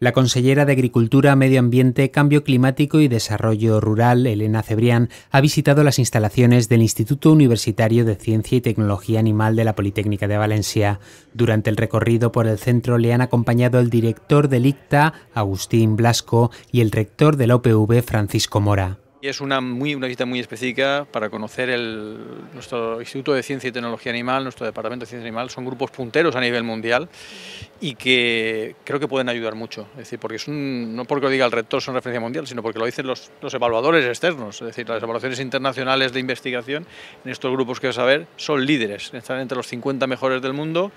La consellera de Agricultura, Medio Ambiente, Cambio Climático y Desarrollo Rural, Elena Cebrián, ha visitado las instalaciones del Instituto Universitario de Ciencia y Tecnología Animal de la Politécnica de Valencia. Durante el recorrido por el centro le han acompañado el director del ICTA, Agustín Blasco, y el rector del OPV, Francisco Mora. Es una, muy, visita muy específica para conocer nuestro Instituto de Ciencia y Tecnología Animal, nuestro Departamento de Ciencia Animal. Son grupos punteros a nivel mundial y que creo que pueden ayudar mucho. Es decir, porque no porque lo diga el rector, son referencia mundial, sino porque lo dicen los, evaluadores externos. Es decir, las evaluaciones internacionales de investigación en estos grupos que vas a ver son líderes, están entre los 50 mejores del mundo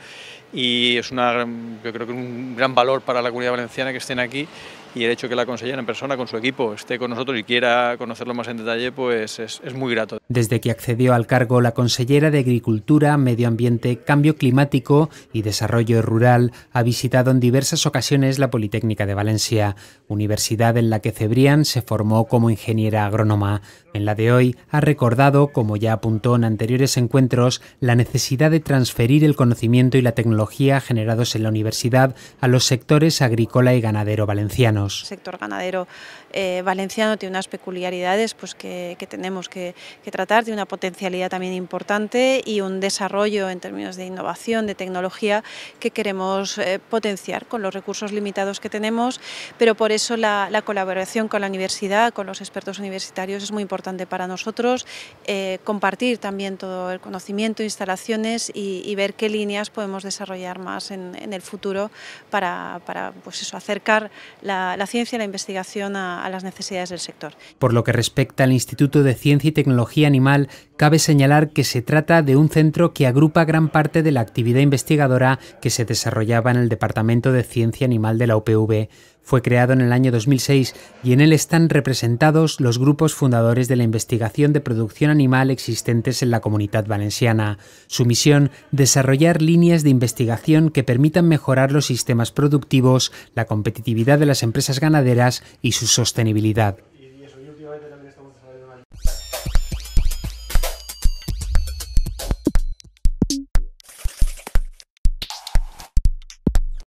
y es una, creo que un gran valor para la comunidad valenciana que estén aquí y el hecho que la consellera en persona con su equipo esté con nosotros y quiera conocerlo más en detalle, pues es, es, muy grato. Desde que accedió al cargo la consellera de Agricultura, Medio Ambiente, Cambio Climático y Desarrollo Rural ha visitado en diversas ocasiones la Politécnica de Valencia, universidad en la que Cebrián se formó como ingeniera agrónoma. En la de hoy ha recordado, como ya apuntó en anteriores encuentros, la necesidad de transferir el conocimiento y la tecnología generados en la universidad a los sectores agrícola y ganadero valenciano. El sector ganadero eh, valenciano tiene unas peculiaridades pues, que, tenemos que, tratar, tiene una potencialidad también importante y un desarrollo en términos de innovación, de tecnología, que queremos eh, potenciar con los recursos limitados que tenemos, pero por eso la, colaboración con la universidad, con los expertos universitarios es muy importante para nosotros, eh, compartir también todo el conocimiento, instalaciones y, ver qué líneas podemos desarrollar más en, el futuro para, para pues eso, acercar la, la, ciencia y la investigación a, a las necesidades del sector. Por lo que respecta al Instituto de Ciencia y Tecnología Animal, cabe señalar que se trata de un centro que agrupa gran parte de la actividad investigadora que se desarrollaba en el Departamento de Ciencia Animal de la UPV. Fue creado en el año 2006 y en él están representados los grupos fundadores de la investigación de producción animal existentes en la comunidad valenciana. Su misión, desarrollar líneas de investigación que permitan mejorar los sistemas productivos, la competitividad de las empresas ganaderas y su sostenibilidad.